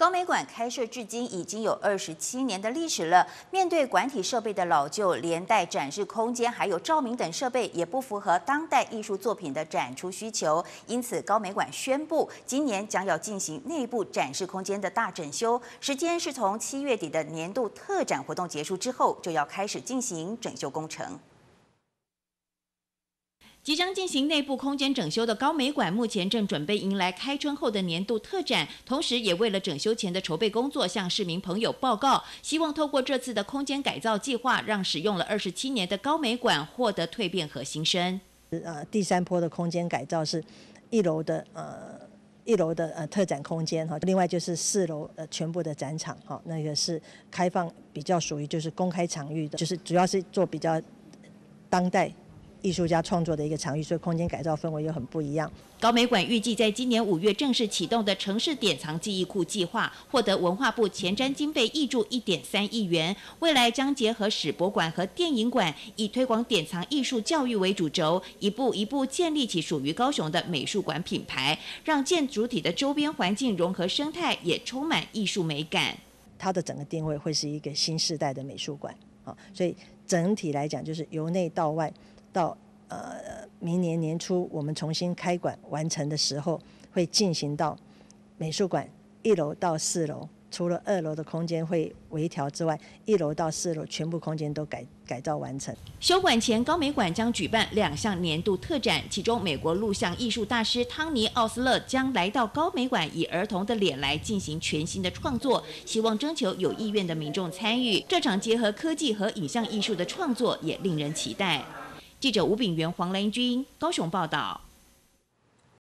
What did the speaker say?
高美馆开设至今已经有二十七年的历史了。面对馆体设备的老旧，连带展示空间还有照明等设备也不符合当代艺术作品的展出需求，因此高美馆宣布，今年将要进行内部展示空间的大整修，时间是从七月底的年度特展活动结束之后，就要开始进行整修工程。即将进行内部空间整修的高美馆，目前正准备迎来开春后的年度特展，同时也为了整修前的筹备工作，向市民朋友报告，希望透过这次的空间改造计划，让使用了二十七年的高美馆获得蜕变和新生。呃，第三波的空间改造是，一楼的呃一楼的呃特展空间哈，另外就是四楼呃全部的展场哈，那个是开放比较属于就是公开场域的，就是主要是做比较当代。艺术家创作的一个场域，所以空间改造氛围又很不一样。高美馆预计在今年五月正式启动的城市典藏记忆库计划，获得文化部前瞻经费挹注点三亿元，未来将结合史博馆和电影馆，以推广典藏艺术教育为主轴，一步一步建立起属于高雄的美术馆品牌，让建筑体的周边环境融合生态，也充满艺术美感。它的整个定位会是一个新时代的美术馆。所以整体来讲，就是由内到外，到呃明年年初我们重新开馆完成的时候，会进行到美术馆一楼到四楼。除了二楼的空间会微调之外，一楼到四楼全部空间都改改造完成。休馆前，高美馆将举办两项年度特展，其中美国录像艺术大师汤尼奥斯勒将来到高美馆，以儿童的脸来进行全新的创作，希望征求有意愿的民众参与。这场结合科技和影像艺术的创作也令人期待。记者吴秉元、黄兰君，高雄报道。